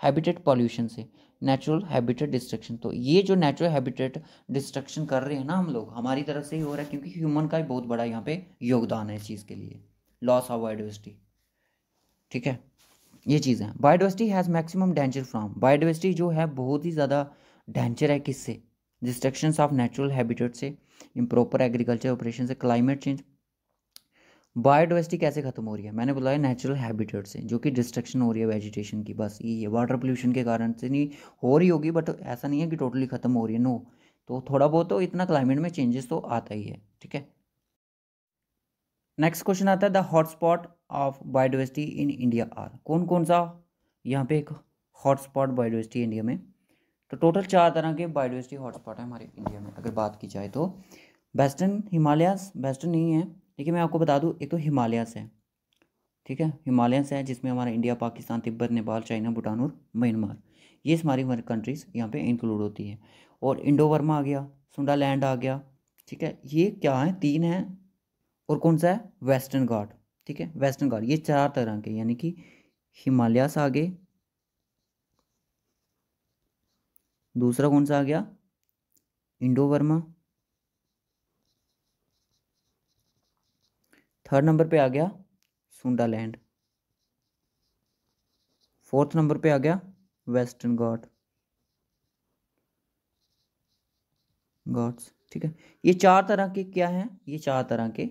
हैबिटेड पॉल्यूशन से नेचुरल हैबिटेड डिस्ट्रक्शन तो ये जो नेचुरल हैबिटेड डिस्ट्रक्शन कर रहे हैं ना हम लोग हमारी तरफ से ही हो रहा है क्योंकि ह्यूमन का ही बहुत बड़ा यहाँ पे योगदान है इस चीज़ के लिए लॉस ऑफ बायोडाइवर्सिटी ठीक है ये चीज़ है biodiversity has maximum danger from biodiversity जो है बहुत ही ज़्यादा डेंजर है किससे डिस्ट्रक्शन ऑफ नेचुरल हैबिटेट से इम्प्रॉपर एग्रीकल्चर ऑपरेशन से क्लाइमेट चेंज बायोडाइवर्सिटी कैसे खत्म हो रही है मैंने बुलाया नेचुरल हैबिटेट से जो कि डिस्ट्रक्शन हो रही है वेजिटेशन की बस ये है वाटर पोल्यूशन के कारण से नहीं हो रही होगी बट ऐसा नहीं है कि टोटली ख़त्म हो रही है नो तो थोड़ा बहुत तो इतना क्लाइमेट में चेंजेस तो आता ही है ठीक है नेक्स्ट क्वेश्चन आता है the hotspot of biodiversity in India are कौन कौन सा यहाँ पे एक हॉटस्पॉट बायोडाइवर्सिटी इंडिया में तो टोटल चार तरह के बायोडाइवर्सिटी हॉटस्पॉट है हमारे इंडिया में अगर बात की जाए तो वेस्टर्न हिमालयास वेस्टर्न नहीं है लेकिन मैं आपको बता दूँ एक तो हिमालयास है ठीक है हिमालयस है जिसमें हमारा इंडिया पाकिस्तान तिब्बत नेपाल चाइना भूटान और म्यांमार ये हमारी हमारी कंट्रीज़ यहाँ पे इंक्लूड होती है और इंडो वर्मा आ गया सुंडालैंड आ गया ठीक है ये क्या है तीन हैं और कौन सा है वेस्टर्न घाट ठीक है वेस्टर्न घाट ये चार तरह के यानी कि हिमालय से आगे दूसरा कौन सा आ गया इंडो वर्मा थर्ड नंबर पे आ गया लैंड फोर्थ नंबर पे आ गया वेस्टर्न घाट गॉड्स ठीक है ये चार तरह के क्या हैं ये चार तरह के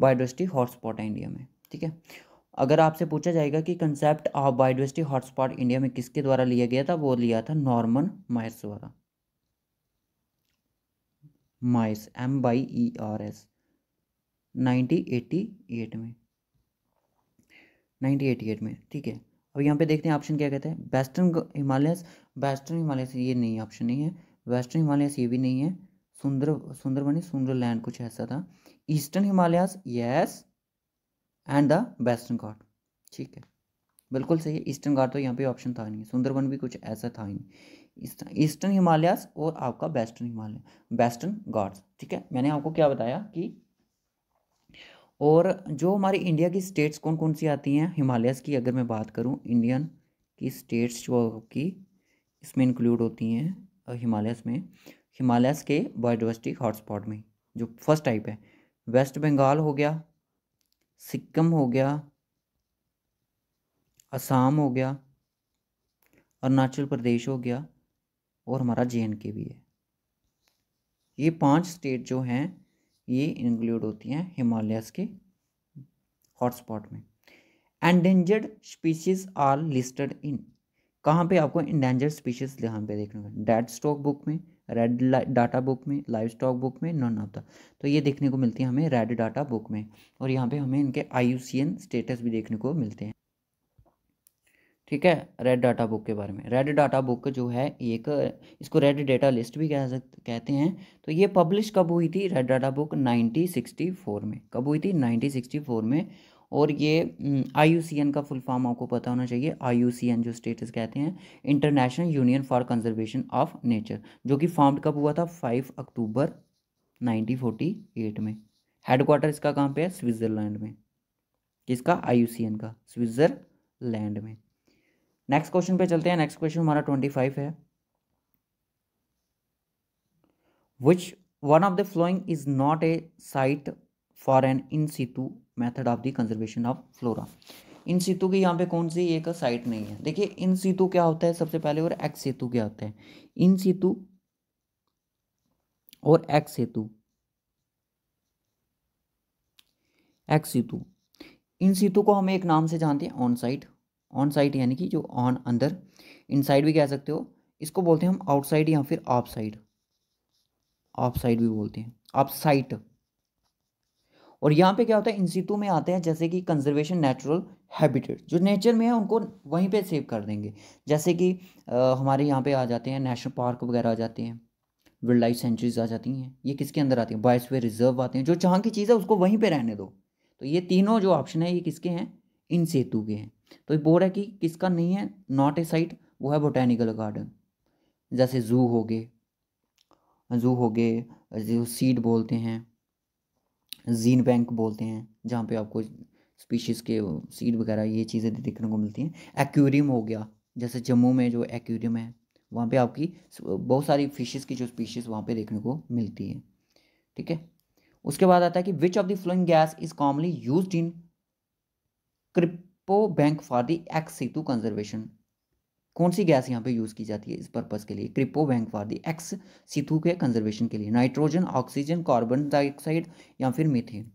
बायोडाइवर्सिटी हॉटस्पॉट है इंडिया में ठीक है अगर आपसे पूछा जाएगा कि concept of biodiversity hotspot India में किसके द्वारा लिया गया था वो लिया था नॉर्मन मायर्स द्वारा Myers M Y E R S eight में एट में ठीक है अब यहाँ पे देखते हैं ऑप्शन क्या कहते हैं वेस्टर्न हिमालयस वेस्टर्न हिमालयस ये नहीं ऑप्शन नहीं है वेस्टर्न हिमालयस ये भी नहीं है सुंदर सुंदरबनी सुंदरलैंड कुछ ऐसा था eastern Himalayas yes and the western Ghat ठीक है बिल्कुल सही है ईस्टर्न घाट तो यहाँ पे ऑप्शन था नहीं सुंदरबन भी कुछ ऐसा था ही नहीं ईस्टर्न हिमालयाज और आपका वेस्टर्न हिमालय वेस्टर्न घाट्स ठीक है मैंने आपको क्या बताया कि और जो हमारे इंडिया की स्टेट्स कौन कौन सी आती हैं हिमालयस की अगर मैं बात करूँ इंडियन की स्टेट्स जो आपकी इसमें इंक्लूड होती हैं हिमालयस में हिमालयस के बायोडाइवर्सिटी हॉटस्पॉट में जो फर्स्ट टाइप है वेस्ट बंगाल हो गया सिक्किम हो गया असम हो गया अरुणाचल प्रदेश हो गया और हमारा जे एंड के भी है ये पांच स्टेट जो हैं ये इंक्लूड होती हैं हिमालयस के हॉटस्पॉट में endangered species are listed in कहाँ पे आपको इंडेंजर्ड स्पीशीज यहाँ पे देखने को डेड स्टॉक बुक में रेड डाटा बुक में लाइव स्टॉक बुक में नॉन ऑफ द तो ये देखने को मिलती है हमें रेड डाटा बुक में और यहाँ पे हमें इनके आई स्टेटस भी देखने को मिलते हैं ठीक है रेड डाटा बुक के बारे में रेड डाटा बुक जो है एक इसको रेड डाटा लिस्ट भी कह सकते कहते हैं तो ये पब्लिश कब हुई थी रेड डाटा बुक 1964 में कब हुई थी 1964 में और ये आई का फुल फॉर्म आपको पता होना चाहिए आई जो स्टेटस कहते हैं International Union for Conservation of Nature जो कि फॉर्म कब हुआ था फाइव अक्टूबर नाइनटीन में हेडक्वार्टर इसका कहाँ पे है स्विट्ज़रलैंड में किसका आई का स्विट्ज़रलैंड में नेक्स्ट क्वेश्चन पे चलते हैं नेक्स्ट क्वेश्चन हमारा ट्वेंटी फाइव है which one of the following is not a site for an in situ method of the conservation of flora in situ की यहाँ पे कौन सी एक साइट नहीं है देखिए इन सीतु क्या होता है सबसे पहले और एक्स सेतु क्या होता है इन सीतु और एक्स सेतु एक्स सीतु इन सीतु को हम एक नाम से जानते हैं ऑन साइट ऑन साइट यानी कि जो ऑन अंदर इन साइड भी कह सकते हो इसको बोलते हैं हम आउटसाइड या फिर ऑफ साइड ऑफ साइड भी बोलते हैं ऑफ साइट और यहाँ पे क्या होता है इंसितू में आते हैं जैसे कि कंजर्वेशन नेचुरल हैबिटेट जो नेचर में है उनको वहीं पे सेव कर देंगे जैसे कि आ, हमारे यहाँ पे आ जाते हैं नेशनल पार्क वगैरह आ जाते हैं वाइल्ड लाइफ सेंचुरीज आ जाती हैं ये किसके अंदर आती हैं बायोस्फीयर रिजर्व आते हैं जो जहाँ की चीज़ है उसको वहीं पर रहने दो तो ये तीनों जो ऑप्शन है ये किसके हैं इन सेतु के हैं तो ये बोल रहा है कि किसका नहीं है नॉट ए साइट वो है बोटेनिकल गार्डन जैसे जू हो गए जू हो गए जो सीड बोलते हैं जीन बैंक बोलते हैं जहाँ पे आपको स्पीशीज़ के सीड वगैरह ये चीज़ें देखने को मिलती हैं एक्वेरियम हो गया जैसे जम्मू में जो एक्वेरियम है वहाँ पे आपकी बहुत सारी फिशेस की जो स्पीशीज़ वहाँ पे देखने को मिलती है ठीक है उसके बाद आता है कि which of the following gas is commonly use in cryo bank for the ex situ conservation कौन सी गैस यहाँ पे यूज़ की जाती है इस पर्पज़ के लिए cryo bank for the ex situ के कंजर्वेशन के लिए नाइट्रोजन ऑक्सीजन कार्बन डाइऑक्साइड या फिर मीथेन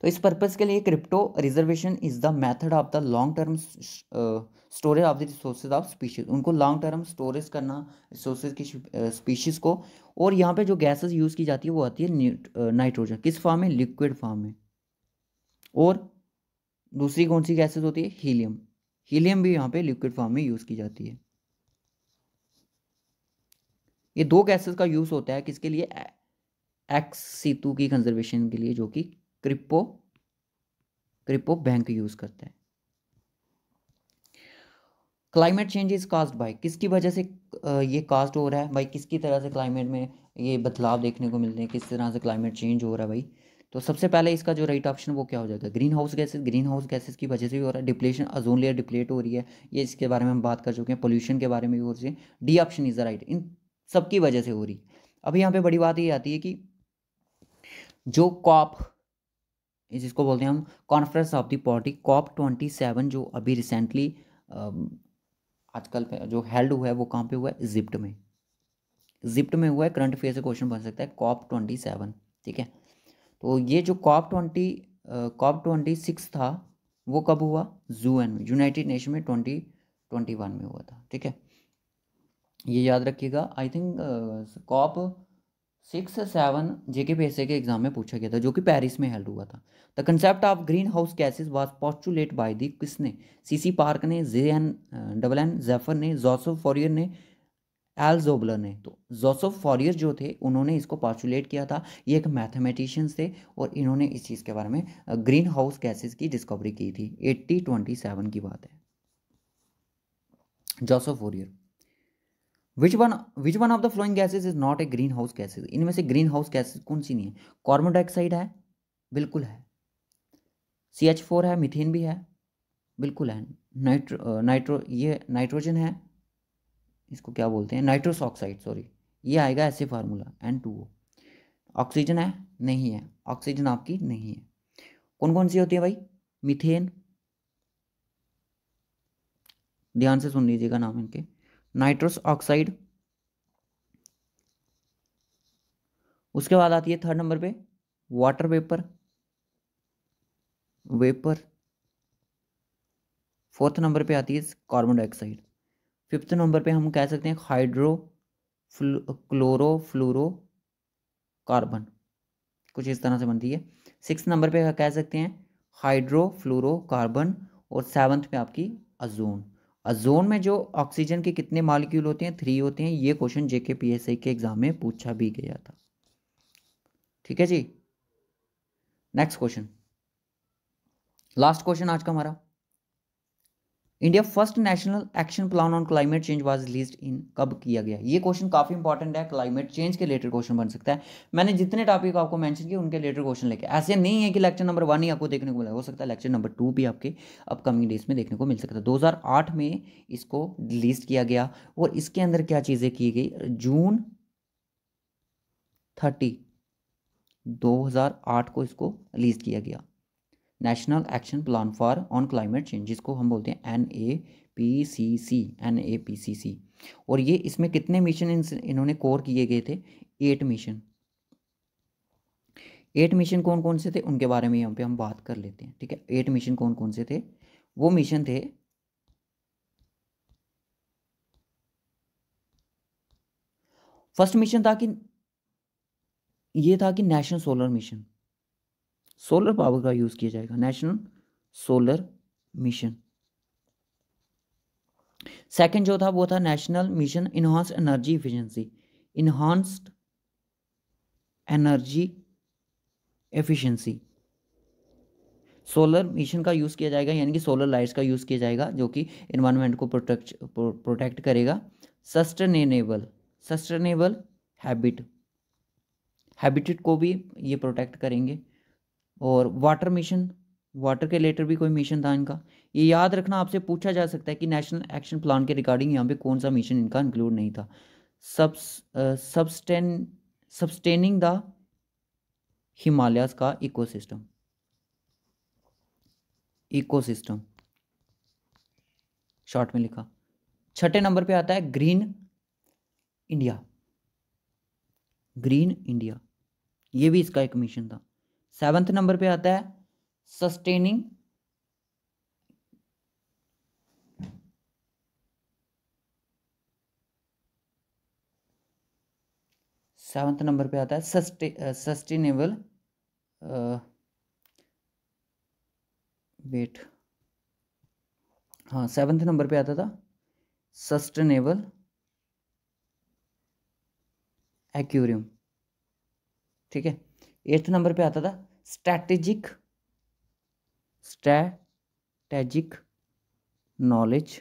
तो इस पर्पज़ के लिए cryopreservation is the method of the long term storage of the resources of species उनको लॉन्ग टर्म स्टोरेज करना रिसोर्सेज की स्पीशीज़ uh, को और यहाँ पे जो गैसेस यूज़ की जाती है वो आती है नाइट्रोजन uh, किस फॉर्म में लिक्विड फॉर्म में और दूसरी कौन सी गैसेस होती है हीलियम हीलियम भी यहाँ पे लिक्विड फॉर्म में यूज़ की जाती है ये दो गैसेस का यूज़ होता है किसके लिए एक्स सीतू की कंजर्वेशन के लिए जो कि क्रिप्पो क्रिप्पो बैंक यूज़ करता है climate change is caused by किसकी वजह से ये कास्ट हो रहा है भाई किसकी तरह से क्लाइमेट में ये बदलाव देखने को मिलते हैं किस तरह से क्लाइमेट चेंज हो रहा है भाई तो सबसे पहले इसका जो राइट ऑप्शन वो क्या हो जाएगा green house gases green house gases की वजह से भी हो रहा है डिप्लेशन अजोन लेयर डिप्लेट हो रही है ये इसके बारे में हम बात कर चुके हैं पोल्यूशन के बारे में भी हो रही है the option is the right इन सब की वजह से हो रही है अभी यहाँ पे बड़ी बात ये आती है कि जो कॉप जिसको बोलते हैं हम conference of the party COP twenty seven जो अभी रिसेंटली आजकल जो हेल्ड हुआ है वो कहाँ पे हुआ है इजिप्ट में इजिप्ट में हुआ है करंट अफेयर से क्वेश्चन बन सकता है कॉप ट्वेंटी सेवन ठीक है तो ये जो COP twenty COP twenty six था वो कब हुआ जू एन में यूनाइटेड नेशन में ट्वेंटी ट्वेंटी वन में हुआ था ठीक है ये याद रखिएगा I think COP six seven J K P S के एग्जाम में पूछा गया था जो कि पेरिस में हेल्ड हुआ था the concept of green house gases was postulate by the किसने सी सी पार्क ने जे एन डबल एन जेफर ने जोसफ फॉरियर ने एल जोबलर ने तो जोसफ फॉरियर जो थे उन्होंने इसको पॉचुलेट किया था ये एक मैथमेटिशियंस थे और इन्होंने इस चीज़ के बारे में ग्रीन हाउस गैसेज की डिस्कवरी की थी एट्टी ट्वेंटी सेवन की बात है Joseph Fourier which one which one of the following gases is not a green house gases इनमें से ग्रीन हाउस गैसेज कौन सी नहीं है कार्बन डाइऑक्साइड है बिल्कुल है सी एच फोर है मिथेन भी है बिल्कुल है नाइट्रो नाइट्रो ये नाइट्रोजन है इसको क्या बोलते हैं नाइट्रोस ऑक्साइड सॉरी ये आएगा ऐसे formula N two O oxygen है नहीं है ऑक्सीजन आपकी नहीं है कौन कौन सी होती है भाई मिथेन ध्यान से सुन लीजिएगा नाम इनके नाइट्रोस ऑक्साइड उसके बाद आती है थर्ड नंबर पे water vapour vapour fourth number पे आती है कार्बन डाइऑक्साइड फिफ्थ नंबर पे हम कह सकते हैं हाइड्रो क्लोरो फ्लोरो कार्बन कुछ इस तरह से बनती है सिक्स नंबर पे कह सकते हैं हाइड्रो फ्लोरो कार्बन और सेवन्थ पे आपकी अजोन अजोन में जो ऑक्सीजन के कितने मालिक्यूल होते हैं थ्री होते हैं ये क्वेश्चन जेके पीएसआई के एग्जाम में पूछा भी गया था ठीक है जी नेक्स्ट क्वेश्चन लास्ट क्वेश्चन आज का हमारा India first national action plan on climate change was release in कब किया गया ये क्वेश्चन काफ़ी इंपॉर्टेंट है क्लाइमेट चेंज के रिलेटेड क्वेश्चन बन सकता है मैंने जितने टॉपिक आपको मैंशन किए उनके रिलेटेड क्वेश्चन लेके ऐसे नहीं है कि लेक्चर नंबर वन ही आपको देखने को मिला हो सकता है लेक्चर नंबर टू भी आपके अपकमिंग डेज में देखने को मिल सकता है दो में इसको रिलीज किया गया और इसके अंदर क्या चीज़ें की गई जून थर्टी 2008 को इसको रिलीज़ किया गया national action plan for on climate change जिसको हम बोलते हैं N A P C C N A P C C और ये इसमें कितने मिशन इन्होंने कोर किए गए थे एट मिशन एट मिशन कौन कौन से थे उनके बारे में यहाँ पे हम बात कर लेते हैं ठीक है एट मिशन कौन कौन से थे वो मिशन थे फर्स्ट मिशन था कि ये था कि national solar mission solar power का यूज़ किया जाएगा नेशनल सोलर मिशन सेकंड जो था वो था national mission enhanced energy efficiency enhanced energy efficiency solar mission का यूज़ किया जाएगा यानी कि सोलर लाइट्स का यूज़ किया जाएगा जो कि इन्वायरमेंट को प्रोटेक्ट प्रोटेक्ट करेगा सस्टेनेबल सस्टेनेबल हैबिट हैबिटेट को भी ये प्रोटेक्ट करेंगे और वाटर मिशन वाटर के रिलेटेड भी कोई मिशन था इनका ये याद रखना आपसे पूछा जा सकता है कि नेशनल एक्शन प्लान के रिगार्डिंग यहाँ पे कौन सा मिशन इनका इंक्लूड नहीं था सब्स सब्सटेन सब्सटेनिंग द हिमालयस का इकोसिस्टम इकोसिस्टम शॉर्ट में लिखा छठे नंबर पे आता है ग्रीन इंडिया ग्रीन इंडिया ये भी इसका एक मिशन था सेवंथ नंबर पे आता है सस्टेनिंग सेवंथ नंबर पे आता है सस्टे सस्टेनेबल वेट हाँ सेवंथ नंबर पे आता था सस्टेनेबल एक्यूरियम ठीक है एट्थ नंबर पे आता था strategic strategic knowledge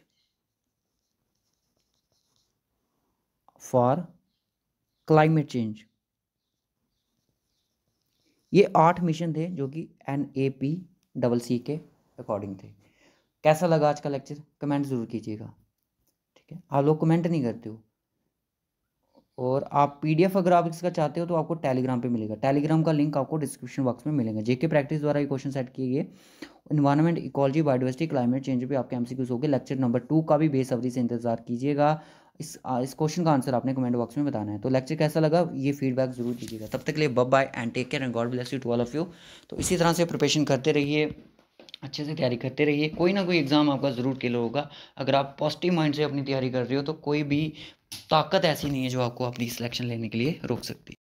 for climate change ये आठ मिशन थे जो कि N A P double C के अकॉर्डिंग थे कैसा लगा आज का लेक्चर कमेंट ज़रूर कीजिएगा ठीक है आप लोग कमेंट नहीं करते हो और आप पीडीएफ अगर आप इसका चाहते हो तो आपको टेलीग्राम पे मिलेगा टेलीग्राम का लिंक आपको डिस्क्रिप्शन बॉक्स में मिलेगा जेके प्रैक्टिस द्वारा ये क्वेश्चन सेट किए गए environment ecology biodiversity climate change पे आपके एमसीक्यूज हो लेक्चर नंबर टू का भी बेसब्री से इंतजार कीजिएगा इस इस क्वेश्चन का आंसर आपने कमेंट बॉक्स में बताना है तो लेक्चर कैसा लगा ये फीडबैक जरूर दीजिएगा तब तक के लिए बब bye and take care and God bless you to all of you तो इसी तरह से प्रिपेशन करते रहिए अच्छे से तैयारी करते रहिए कोई ना कोई एग्ज़ाम आपका ज़रूर क्लियर होगा अगर आप पॉजिटिव माइंड से अपनी तैयारी कर रहे हो तो कोई भी ताकत ऐसी नहीं है जो आपको अपनी सिलेक्शन लेने के लिए रोक सकती है